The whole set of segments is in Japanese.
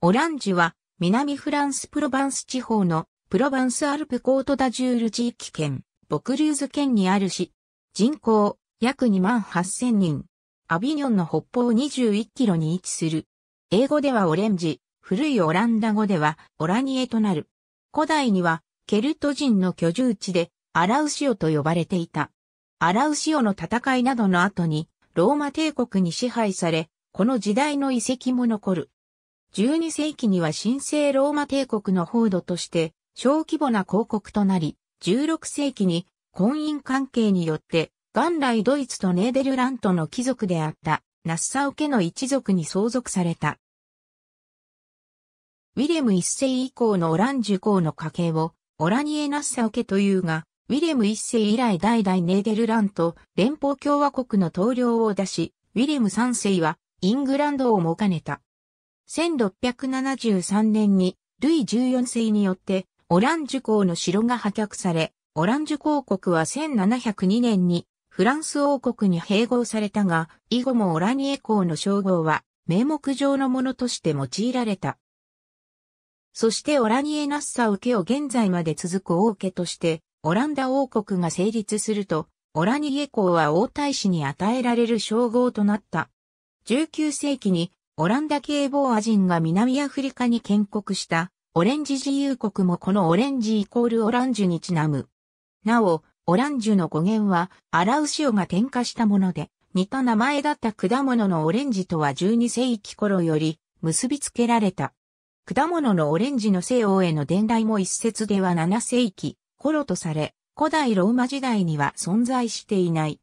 オランジュは、南フランスプロバンス地方の、プロバンスアルプコートダジュール地域圏、ボクリューズ県にあるし人口、約2万8000人。アビニョンの北方21キロに位置する。英語ではオレンジ、古いオランダ語ではオラニエとなる。古代には、ケルト人の居住地で、アラウシオと呼ばれていた。アラウシオの戦いなどの後に、ローマ帝国に支配され、この時代の遺跡も残る。12世紀には神聖ローマ帝国の報道として小規模な広告となり、16世紀に婚姻関係によって元来ドイツとネーデルラントの貴族であったナッサウ家の一族に相続された。ウィレム一世以降のオランジュ公の家系をオラニエ・ナッサウ家というが、ウィレム一世以来代々ネーデルラント連邦共和国の統領を出し、ウィレム三世はイングランドをも兼ねた。1673年にルイ14世によってオランジュ公の城が破却され、オランジュ公国は1702年にフランス王国に併合されたが、以後もオラニエ公の称号は名目上のものとして用いられた。そしてオラニエナッサウ家を現在まで続く王家として、オランダ王国が成立すると、オラニエ公は王太子に与えられる称号となった。19世紀にオランダ系ボーア人が南アフリカに建国したオレンジ自由国もこのオレンジイコールオランジュにちなむ。なお、オランジュの語源はアラウシオが添加したもので、似た名前だった果物のオレンジとは12世紀頃より結びつけられた。果物のオレンジの西欧への伝来も一説では7世紀頃とされ、古代ローマ時代には存在していない。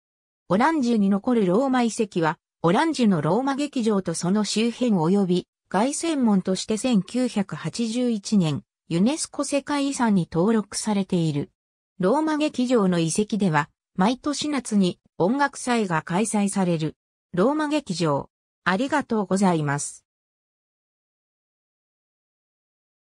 オランジュに残るローマ遺跡はオランジュのローマ劇場とその周辺及び凱旋門として1981年、ユネスコ世界遺産に登録されている。ローマ劇場の遺跡では、毎年夏に音楽祭が開催される。ローマ劇場、ありがとうございます。